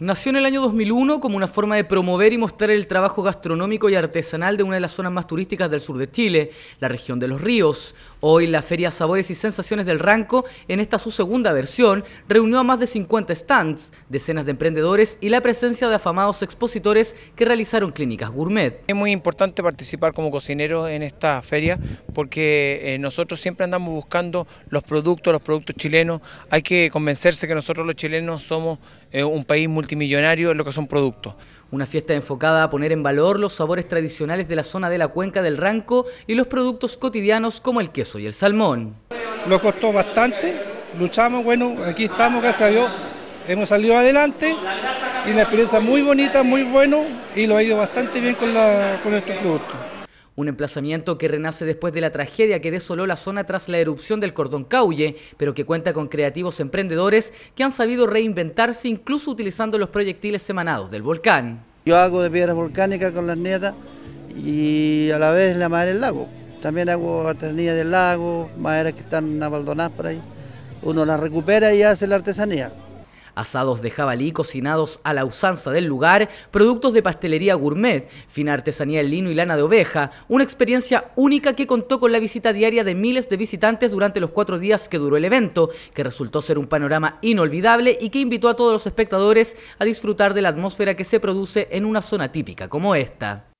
Nació en el año 2001 como una forma de promover y mostrar el trabajo gastronómico y artesanal de una de las zonas más turísticas del sur de Chile, la región de los ríos. Hoy la Feria Sabores y Sensaciones del Ranco, en esta su segunda versión, reunió a más de 50 stands, decenas de emprendedores y la presencia de afamados expositores que realizaron clínicas gourmet. Es muy importante participar como cocinero en esta feria porque eh, nosotros siempre andamos buscando los productos, los productos chilenos. Hay que convencerse que nosotros los chilenos somos eh, un país muy en lo que son productos. Una fiesta enfocada a poner en valor los sabores tradicionales de la zona de la cuenca del Ranco y los productos cotidianos como el queso y el salmón. Lo costó bastante, luchamos, bueno, aquí estamos, gracias a Dios, hemos salido adelante y una experiencia muy bonita, muy bueno y lo ha ido bastante bien con, la, con nuestro producto. Un emplazamiento que renace después de la tragedia que desoló la zona tras la erupción del cordón Cauye, pero que cuenta con creativos emprendedores que han sabido reinventarse incluso utilizando los proyectiles semanados del volcán. Yo hago de piedras volcánicas con las nietas y a la vez la madera del lago. También hago artesanía del lago, maderas que están abandonadas por ahí. Uno las recupera y hace la artesanía asados de jabalí cocinados a la usanza del lugar, productos de pastelería gourmet, fina artesanía en lino y lana de oveja, una experiencia única que contó con la visita diaria de miles de visitantes durante los cuatro días que duró el evento, que resultó ser un panorama inolvidable y que invitó a todos los espectadores a disfrutar de la atmósfera que se produce en una zona típica como esta.